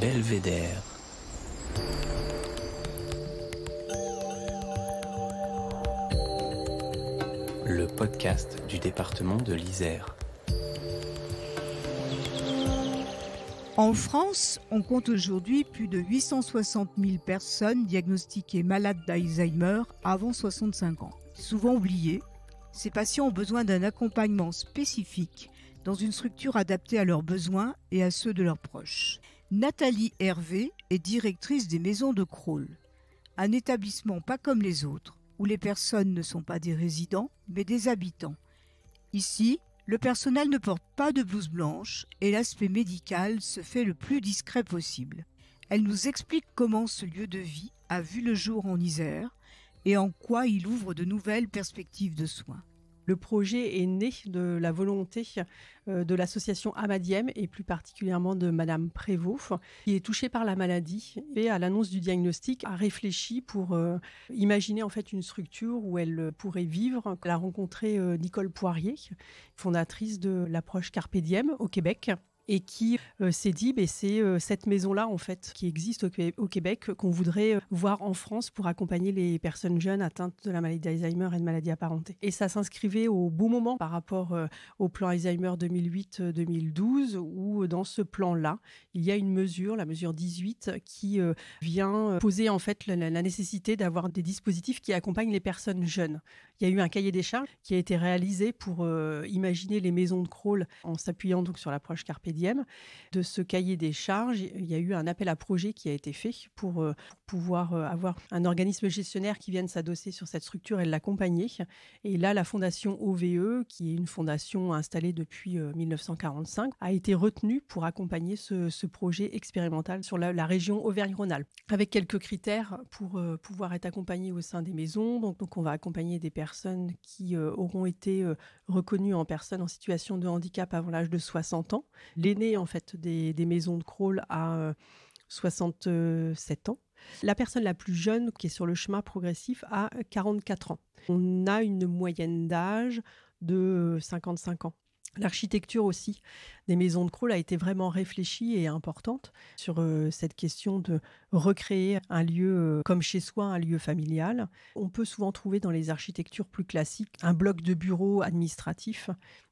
Belvédère. Le podcast du département de l'Isère. En France, on compte aujourd'hui plus de 860 000 personnes diagnostiquées malades d'Alzheimer avant 65 ans. Souvent oubliées, ces patients ont besoin d'un accompagnement spécifique dans une structure adaptée à leurs besoins et à ceux de leurs proches. Nathalie Hervé est directrice des Maisons de Kroll, un établissement pas comme les autres, où les personnes ne sont pas des résidents, mais des habitants. Ici, le personnel ne porte pas de blouse blanche et l'aspect médical se fait le plus discret possible. Elle nous explique comment ce lieu de vie a vu le jour en Isère et en quoi il ouvre de nouvelles perspectives de soins le projet est né de la volonté euh, de l'association Amadiem et plus particulièrement de Madame Prévost, qui est touchée par la maladie et à l'annonce du diagnostic a réfléchi pour euh, imaginer en fait une structure où elle pourrait vivre. Elle a rencontré euh, Nicole Poirier, fondatrice de l'approche Carpe au Québec et qui euh, s'est dit ben, c'est euh, cette maison-là en fait qui existe au, Québec qu'on voudrait euh, voir en France pour accompagner les personnes jeunes atteintes de la maladie d'Alzheimer et de maladies apparentées. Et ça s'inscrivait au bon moment par rapport au plan Alzheimer 2008-2012 où dans ce plan-là, il y a une mesure, la mesure 18, qui vient poser en fait la, nécessité d'avoir des dispositifs qui accompagnent les personnes jeunes. Il y a eu un cahier des charges qui a été réalisé pour imaginer les maisons de crawl en s'appuyant donc sur l'approche Carpe de ce cahier des charges, il y a eu un appel à projet qui a été fait pour, euh, pouvoir euh, avoir un organisme gestionnaire qui vienne s'adosser sur cette structure et l'accompagner. Et là, la fondation OVE, qui est une fondation installée depuis 1945, euh, a été retenue pour accompagner ce, projet expérimental sur la, région Auvergne-Rhône-Alpes, avec quelques critères pour pouvoir être accompagné au sein des maisons. Donc, on va accompagner des personnes qui auront été reconnues en personne en situation de handicap avant l'âge de 60 ans l'aîné en fait des, maisons de crawl à 67 euh, ans. La personne la plus jeune qui est sur le chemin progressif a 44 ans. On a une moyenne d'âge de 55 euh, ans. L'architecture aussi des maisons de Crawl a été vraiment réfléchie et importante sur euh, cette question de recréer un lieu euh, comme chez soi, un lieu familial. On peut souvent trouver dans les architectures plus classiques un bloc de bureaux administratifs.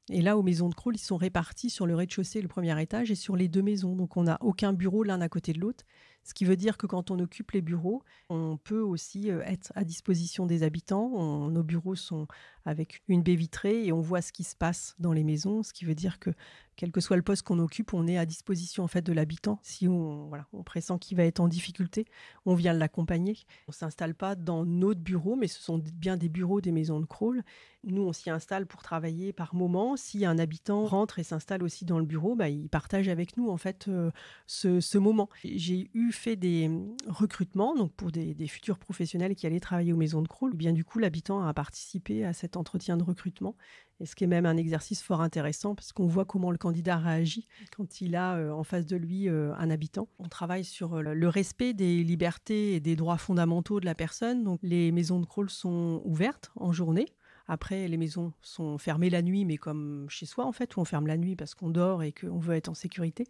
Et là, aux maisons de Crawl, ils sont répartis sur le rez-de-chaussée le premier étage et sur les deux maisons. Donc on n'a aucun bureau l'un à côté de l'autre. Ce qui veut dire que quand on occupe les bureaux, on peut aussi euh, être à disposition des habitants. nos bureaux sont avec une baie vitrée et on voit ce qui se passe dans les maisons, ce qui veut dire que quel que soit le poste qu'on occupe, on est à disposition en fait de l'habitant. Si on, voilà, on pressent qu'il va être en difficulté, on vient l'accompagner. On s'installe pas dans notre bureau, mais ce sont bien des bureaux des maisons de crawl. Nous, on s'y installe pour travailler par moment. Si un habitant rentre et s'installe aussi dans le bureau, bah, il partage avec nous en fait euh, ce, ce, moment. J'ai eu fait des hum, recrutements donc pour des, futurs professionnels qui allaient travailler aux maisons de crawl. bien du coup, l'habitant a participé à cet entretien de recrutement, et ce qui est même un exercice fort intéressant parce qu'on voit comment le candidat réagit quand il a euh, en face de lui euh, un habitant. On travaille sur euh, le respect des libertés et des droits fondamentaux de la personne. Donc les maisons de crawl sont ouvertes en journée après, les maisons sont fermées la nuit, mais comme chez soi, en fait, où on ferme la nuit parce qu'on dort et qu'on veut être en sécurité.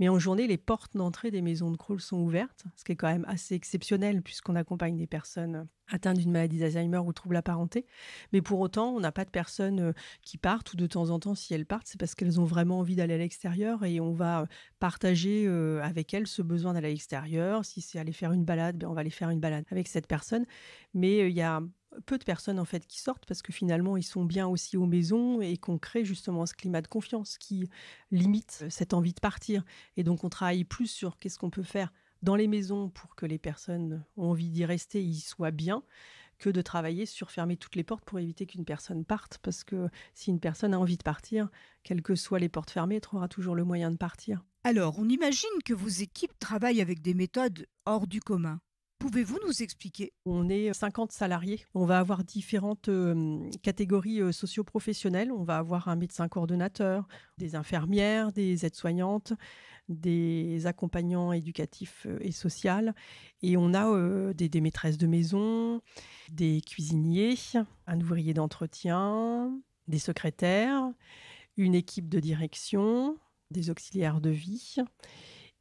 Mais en journée, les portes d'entrée des maisons de crawl sont ouvertes, ce qui est quand même assez exceptionnel puisqu'on accompagne des personnes atteintes d'une maladie d'Alzheimer ou troubles apparentés. Mais pour autant, on n'a pas de personnes euh, qui partent ou de temps en temps, si elles partent, c'est parce qu'elles ont vraiment envie d'aller à l'extérieur et on va euh, partager euh, avec elles ce besoin d'aller à l'extérieur. Si c'est aller faire une balade, ben, on va aller faire une balade avec cette personne. Mais il y a peu de personnes en fait qui sortent parce que finalement ils sont bien aussi aux maisons et qu'on crée justement ce climat de confiance qui limite euh, cette envie de partir. Et donc on travaille plus sur qu'est-ce qu'on peut faire dans les maisons pour que les personnes ont envie d'y rester, y soient bien, que de travailler sur fermer toutes les portes pour éviter qu'une personne parte. Parce que si une personne a envie de partir, quelles que soient les portes fermées, elle trouvera toujours le moyen de partir. Alors, on imagine que vos équipes travaillent avec des méthodes hors du commun. Pouvez-vous nous expliquer On est 50 salariés. On va avoir différentes euh, catégories euh, socioprofessionnelles. On va avoir un médecin coordonnateur, des infirmières, des aides-soignantes, des accompagnants éducatifs euh, et sociaux. Et on a des maîtresses de maison, des cuisiniers, un ouvrier d'entretien, des secrétaires, une équipe de direction, des auxiliaires de vie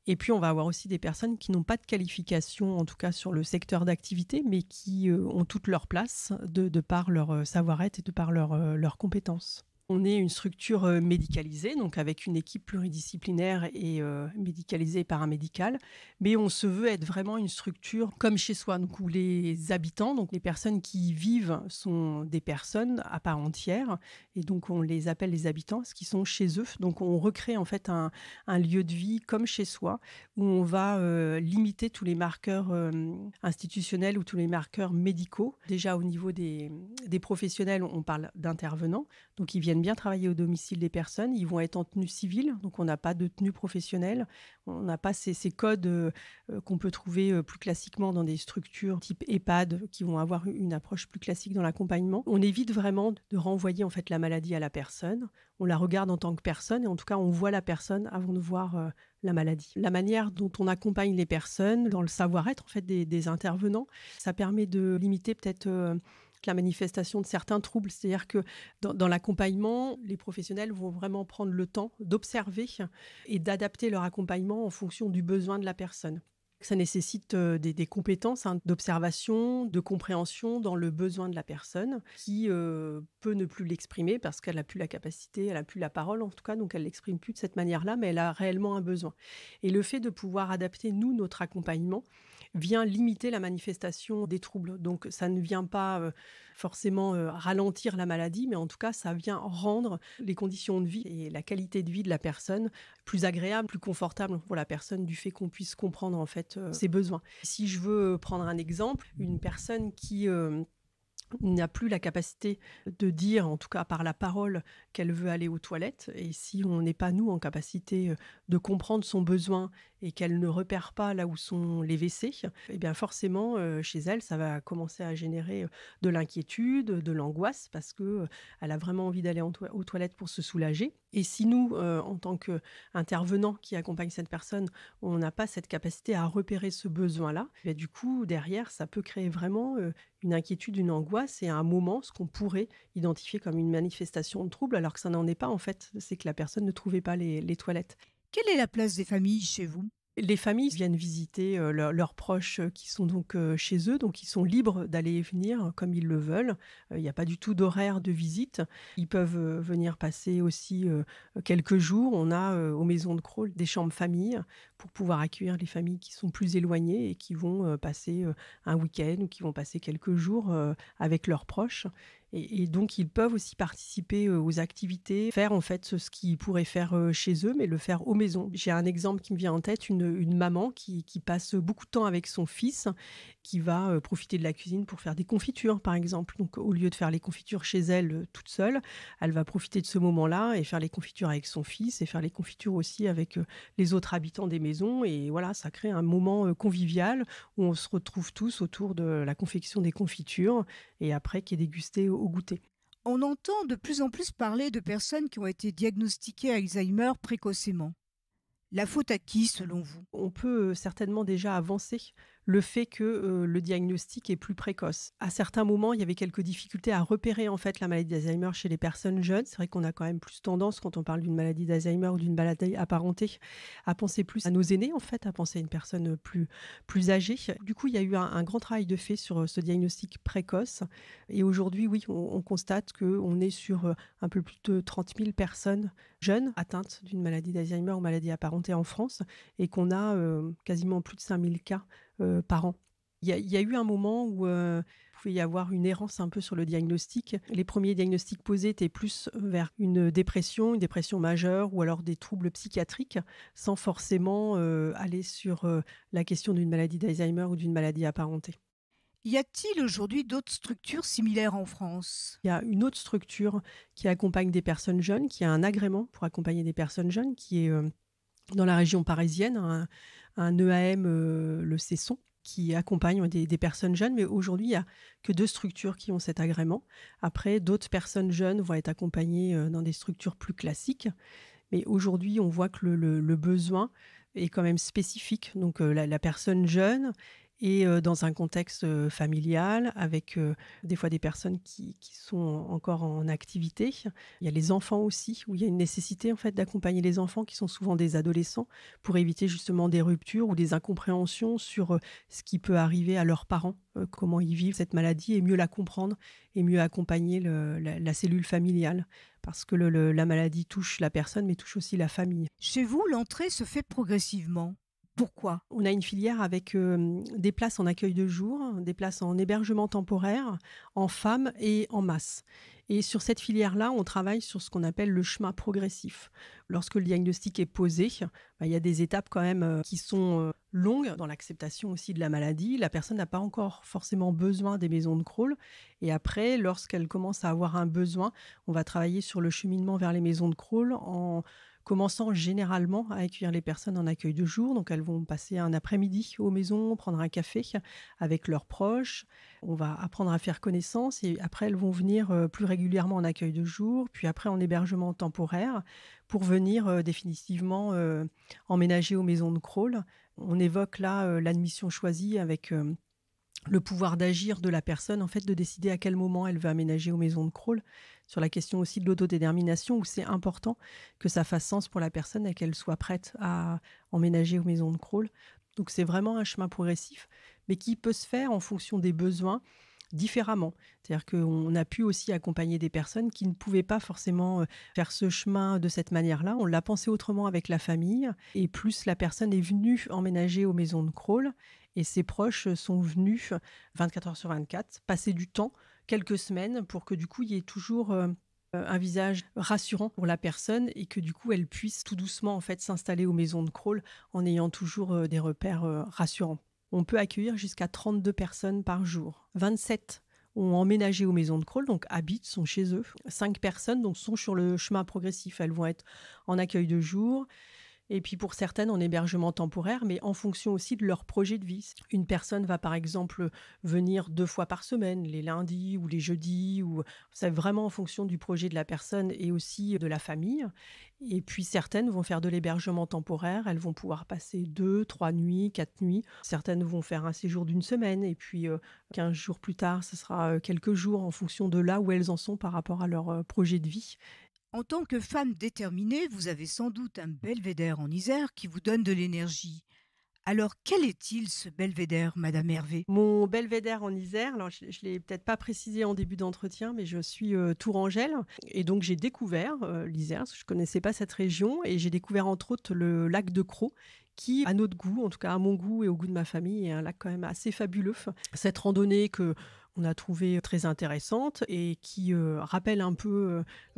et puis, on va avoir aussi des personnes qui n'ont pas de qualification, en tout cas sur le secteur d'activité, mais qui euh, ont toute leur place de, par leur euh, savoir-être et de par leurs euh, compétences. On est une structure euh, médicalisée, donc avec une équipe pluridisciplinaire et euh, médicalisée et paramédicale, mais on se veut être vraiment une structure comme chez soi, donc où les habitants, donc les personnes qui y vivent, sont des personnes à part entière, et donc on les appelle les habitants, ce qui sont chez eux. Donc on recrée en fait un, lieu de vie comme chez soi, où on va euh, limiter tous les marqueurs institutionnels ou tous les marqueurs médicaux. Déjà au niveau des professionnels, on parle d'intervenants. Donc ils viennent bien travailler au domicile des personnes, ils vont être en tenue civile, donc on n'a pas de tenue professionnelle, on n'a pas ces, codes euh, euh, qu'on peut trouver euh, plus classiquement dans des structures type EHPAD qui vont avoir une approche plus classique dans l'accompagnement. On évite vraiment de renvoyer en fait la maladie à la personne, on la regarde en tant que personne et en tout cas on voit la personne avant de voir la maladie. La manière dont on accompagne les personnes dans le savoir-être en fait des, des intervenants, ça permet de limiter peut-être la manifestation de certains troubles. C'est-à-dire que dans, l'accompagnement, les professionnels vont vraiment prendre le temps d'observer et d'adapter leur accompagnement en fonction du besoin de la personne. Ça nécessite des, compétences hein, d'observation, de compréhension dans le besoin de la personne qui peut ne plus l'exprimer parce qu'elle n'a plus la capacité, elle n'a plus la parole en tout cas, donc elle l'exprime plus de cette manière-là, mais elle a réellement un besoin. Et le fait de pouvoir adapter, nous, notre accompagnement, vient limiter la manifestation des troubles. Donc ça ne vient pas forcément ralentir la maladie, mais en tout cas, ça vient rendre les conditions de vie et la qualité de vie de la personne plus agréable, plus confortable pour la personne du fait qu'on puisse comprendre en fait euh, ses besoins. Si je veux euh, prendre un exemple, une personne qui euh, n'a plus la capacité de dire, en tout cas par la parole, qu'elle veut aller aux toilettes. Et si on n'est pas, nous, en capacité de comprendre son besoin et qu'elle ne repère pas là où sont les WC, eh bien forcément euh, chez elle ça va commencer à générer euh, de l'inquiétude, de l'angoisse parce que euh, elle a vraiment envie d'aller aux toilettes pour se soulager. Et si nous, en tant qu'intervenant qui accompagne cette personne, on n'a pas cette capacité à repérer ce besoin-là, eh du coup, derrière, ça peut créer vraiment une inquiétude, une angoisse et un moment, ce qu'on pourrait identifier comme une manifestation de trouble, alors que ça n'en est pas en fait, c'est que la personne ne trouvait pas les toilettes. Quelle est la place des familles chez vous les familles viennent visiter leurs proches qui sont donc chez eux, donc ils sont libres d'aller et venir comme ils le veulent. Il n'y a pas du tout d'horaire de visite. Ils peuvent venir passer aussi quelques jours. On a aux maisons de Crawl des chambres familles pour pouvoir accueillir les familles qui sont plus éloignées et qui vont passer un week-end ou qui vont passer quelques jours avec leurs proches. Et, donc, ils peuvent aussi participer euh, aux activités, faire en fait ce qu'ils pourraient faire euh, chez eux, mais le faire aux maisons. J'ai un exemple qui me vient en tête, une, maman qui, passe beaucoup de temps avec son fils, qui va euh, profiter de la cuisine pour faire des confitures, par exemple. Donc, au lieu de faire les confitures chez elle toute seule, elle va profiter de ce moment-là et faire les confitures avec son fils et faire les confitures aussi avec les autres habitants des maisons. Et voilà, ça crée un moment convivial où on se retrouve tous autour de la confection des confitures et après qui est dégusté on entend de plus en plus parler de personnes qui ont été diagnostiquées Alzheimer précocement. La faute à qui, selon vous On peut euh, certainement déjà avancer le fait que euh, le diagnostic est plus précoce. À certains moments, il y avait quelques difficultés à repérer en fait la maladie d'Alzheimer chez les personnes jeunes. C'est vrai qu'on a quand même plus tendance, quand on parle d'une maladie d'Alzheimer ou d'une maladie apparentée, à penser plus à nos aînés en fait, à penser à une personne plus, plus âgée. Du coup, il y a eu un, grand travail de fait sur euh, ce diagnostic précoce. Et aujourd'hui, oui, on, constate qu'on est sur euh, un peu plus de 30 000 personnes jeunes atteintes d'une maladie d'Alzheimer ou maladie apparentée en France et qu'on a quasiment plus de 5 000 cas euh, par an. Il y, a eu un moment où il euh, pouvait y avoir une errance un peu sur le diagnostic. Les premiers diagnostics posés étaient plus vers une dépression, une dépression majeure ou alors des troubles psychiatriques, sans forcément euh, aller sur la question d'une maladie d'Alzheimer ou d'une maladie apparentée. Y a-t-il aujourd'hui d'autres structures similaires en France Il y a une autre structure qui accompagne des personnes jeunes, qui a un agrément pour accompagner des personnes jeunes, qui est dans la région parisienne, un, EAM, euh, le Cesson, qui accompagne des, personnes jeunes. Mais aujourd'hui, il n'y a que deux structures qui ont cet agrément. Après, d'autres personnes jeunes vont être accompagnées euh, dans des structures plus classiques. Mais aujourd'hui, on voit que le, besoin est quand même spécifique. Donc, euh, la, la personne jeune et dans un contexte familial avec des fois des personnes qui, sont encore en activité. Il y a les enfants aussi, où il y a une nécessité en fait d'accompagner les enfants qui sont souvent des adolescents pour éviter justement des ruptures ou des incompréhensions sur ce qui peut arriver à leurs parents, comment ils vivent cette maladie et mieux la comprendre et mieux accompagner la, cellule familiale parce que la maladie touche la personne mais touche aussi la famille. Chez vous, l'entrée se fait progressivement pourquoi On a une filière avec euh, des places en accueil de jour, des places en hébergement temporaire, en femmes et en masse. Et sur cette filière-là, on travaille sur ce qu'on appelle le chemin progressif. Lorsque le diagnostic est posé, bah, il y a des étapes quand même euh, qui sont euh, longues dans l'acceptation aussi de la maladie. La personne n'a pas encore forcément besoin des maisons de Crawl. Et après, lorsqu'elle commence à avoir un besoin, on va travailler sur le cheminement vers les maisons de Crawl en commençant généralement à accueillir les personnes en accueil de jour. Donc elles vont passer un après-midi aux maisons, prendre un café avec leurs proches. On va apprendre à faire connaissance et après elles vont venir euh, plus régulièrement en accueil de jour, puis après en hébergement temporaire pour venir euh, définitivement euh, emménager aux maisons de crawl. On évoque là l'admission choisie avec le pouvoir d'agir de la personne, en fait, de décider à quel moment elle veut aménager aux maisons de crawl, sur la question aussi de l'autodétermination, où c'est important que ça fasse sens pour la personne et qu'elle soit prête à emménager aux maisons de crawl. Donc c'est vraiment un chemin progressif, mais qui peut se faire en fonction des besoins différemment. C'est-à-dire qu'on a pu aussi accompagner des personnes qui ne pouvaient pas forcément euh, faire ce chemin de cette manière-là. On l'a pensé autrement avec la famille. Et plus la personne est venue emménager aux maisons de crawl, et ses proches sont venus 24 heures sur 24, passer du temps, quelques semaines, pour que du coup, il y ait toujours euh, un visage rassurant pour la personne et que du coup elle puisse tout doucement en fait s'installer aux maisons de crawl en ayant toujours euh, des repères euh, rassurants. On peut accueillir jusqu'à 32 personnes par jour. 27 ont emménagé aux maisons de crawl, donc habitent, sont chez eux. 5 personnes donc sont sur le chemin progressif. Elles vont être en accueil de jour, et puis pour certaines en hébergement temporaire, mais en fonction aussi de leur projet de vie. Une personne va par exemple venir deux fois par semaine, les lundis ou les jeudis, ou c'est vraiment en fonction du projet de la personne et aussi de la famille. Et puis certaines vont faire de l'hébergement temporaire, elles vont pouvoir passer deux, trois nuits, quatre nuits. Certaines vont faire un séjour d'une semaine et puis euh, quinze jours plus tard, ce sera euh, quelques jours en fonction de là où elles en sont par rapport à leur euh, projet de vie en tant que femme déterminée, vous avez sans doute un belvédère en Isère qui vous donne de l'énergie. Alors, quel est-il ce belvédère, Madame Hervé Mon belvédère en Isère, je, ne l'ai peut-être pas précisé en début d'entretien, mais je suis euh, Tourangelle et donc j'ai découvert euh, l'Isère, je connaissais pas cette région et j'ai découvert entre autres le lac de Croix qui, à notre goût, en tout cas à mon goût et au goût de ma famille, est un lac quand même assez fabuleux. Cette randonnée que a trouvé très intéressante et qui euh, rappelle un peu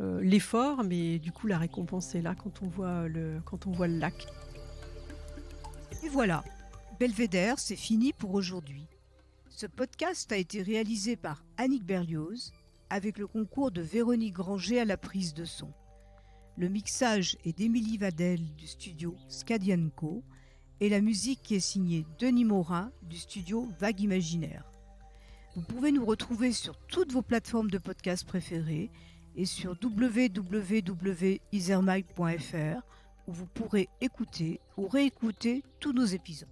euh, euh, l'effort, mais du coup la récompense est là quand on voit le, quand on voit le lac. Et voilà, Belvédère, c'est fini pour aujourd'hui. Ce podcast a été réalisé par Annick Berlioz avec le concours de Véronique Granger à la prise de son. Le mixage est d'Émilie Vadel du studio Scadianco et la musique est signée Denis Morin du studio Vague Imaginaire. Vous pouvez nous retrouver sur toutes vos plateformes de podcast préférées et sur www.isermike.fr où vous pourrez écouter ou réécouter tous nos épisodes.